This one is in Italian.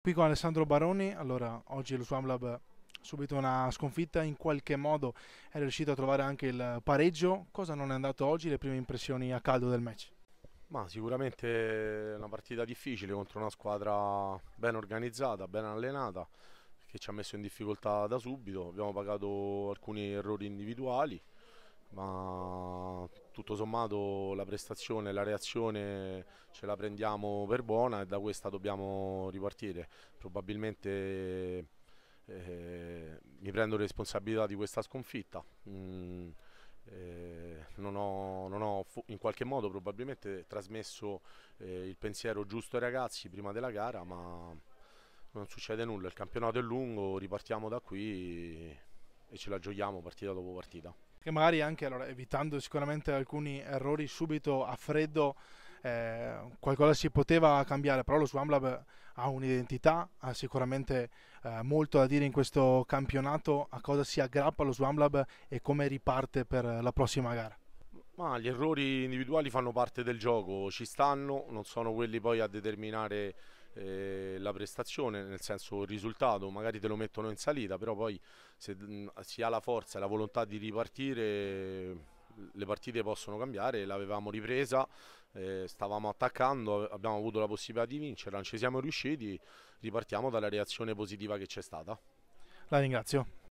Qui con Alessandro Baroni, allora oggi lo Swamlab Lab eh, subito una sconfitta, in qualche modo è riuscito a trovare anche il pareggio, cosa non è andato oggi, le prime impressioni a caldo del match? Ma sicuramente una partita difficile contro una squadra ben organizzata, ben allenata, che ci ha messo in difficoltà da subito, abbiamo pagato alcuni errori individuali, ma tutto sommato la prestazione e la reazione ce la prendiamo per buona e da questa dobbiamo ripartire. Probabilmente eh, mi prendo responsabilità di questa sconfitta. Mm, eh, non, ho, non, ho, in qualche modo probabilmente trasmesso eh, il pensiero giusto ai ragazzi prima della gara, ma non succede nulla, il campionato è lungo, ripartiamo da qui e ce la giochiamo partita dopo partita. Che magari anche allora, evitando sicuramente alcuni errori subito a freddo, eh, qualcosa si poteva cambiare, però lo Swam Lab ha un'identità, ha sicuramente eh, molto da dire in questo campionato, a cosa si aggrappa lo Swam Lab e come riparte per la prossima gara. Ma gli errori individuali fanno parte del gioco, ci stanno, non sono quelli poi a determinare eh, la prestazione, nel senso il risultato, magari te lo mettono in salita, però poi se mh, mm, si ha la forza e la volontà di ripartire le partite possono cambiare, l'avevamo ripresa, eh, stavamo attaccando, abbiamo avuto la possibilità di vincere, non ci siamo riusciti, ripartiamo dalla reazione positiva che c'è stata. La ringrazio.